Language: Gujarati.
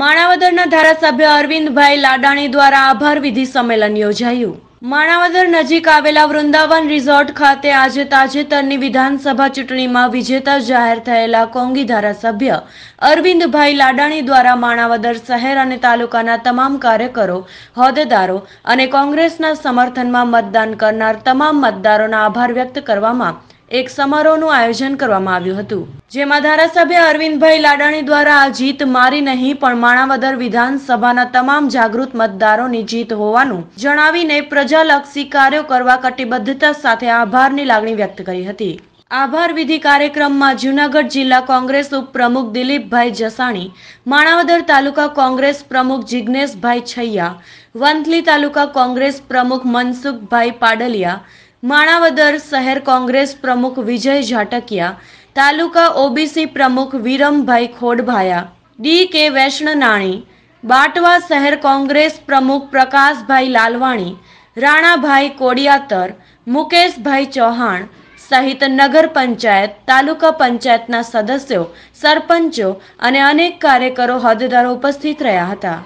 માણાવદરના ધારાસભ્ય અરવિંદભાઈ લાડાણી દ્વારા આભાર વિધિ સંમેલન યોજાયું માણાવદર નજીક આવેલા વૃંદાવન રિઝોર્ટ ખાતે આજે તાજેતરની વિધાનસભા ચૂંટણીમાં વિજેતા જાહેર થયેલા કોંગી ધારાસભ્ય અરવિંદભાઈ લાડાણી દ્વારા માણાવદર શહેર અને તાલુકાના તમામ કાર્યકરો હોદ્દેદારો અને કોંગ્રેસના સમર્થનમાં મતદાન કરનાર તમામ મતદારોના આભાર વ્યક્ત કરવામાં એક સમારોહનું આયોજન કરવામાં આવ્યું હતું જેમાં ધારાસભ્ય અરવિંદભાઈ લાડાણી દ્વારા આ જીત મારી નહીં પણ માણાવદર વિધાનસભાના તમામ જાગૃત મતદારોની જીત હોવાનું જણાવીને પ્રજાલક્ષી કાર્યો કરવા કટિબદ્ધતા સાથે આભારની લાગણી વ્યક્ત કરી હતી આભાર વિધિ કાર્યક્રમમાં જૂનાગઢ જિલ્લા કોંગ્રેસ ઉપપ્રમુખ દિલીપભાઈ જસાણી માણાવદર તાલુકા કોંગ્રેસ પ્રમુખ જિજ્ઞેશભાઈ છૈયા વંથલી તાલુકા કોંગ્રેસ પ્રમુખ મનસુખભાઈ પાડલિયા માણાવદર શહેર કોંગ્રેસ પ્રમુખ વિજય ઝાટકિયા તાલુકા ઓબીસી પ્રમુખ વિરમભાઈ ખોડભાયા ડી કે વૈષ્ણનાણી બાટવા શહેર કોંગ્રેસ પ્રમુખ પ્રકાશભાઈ લાલવાણી રાણાભાઈ કોડિયાતર મુકેશભાઈ ચૌહાણ સહિત નગર પંચાયત તાલુકા પંચાયતના સદસ્યો સરપંચો અને અનેક કાર્યકરો હોદ્દેદારો ઉપસ્થિત રહ્યા હતા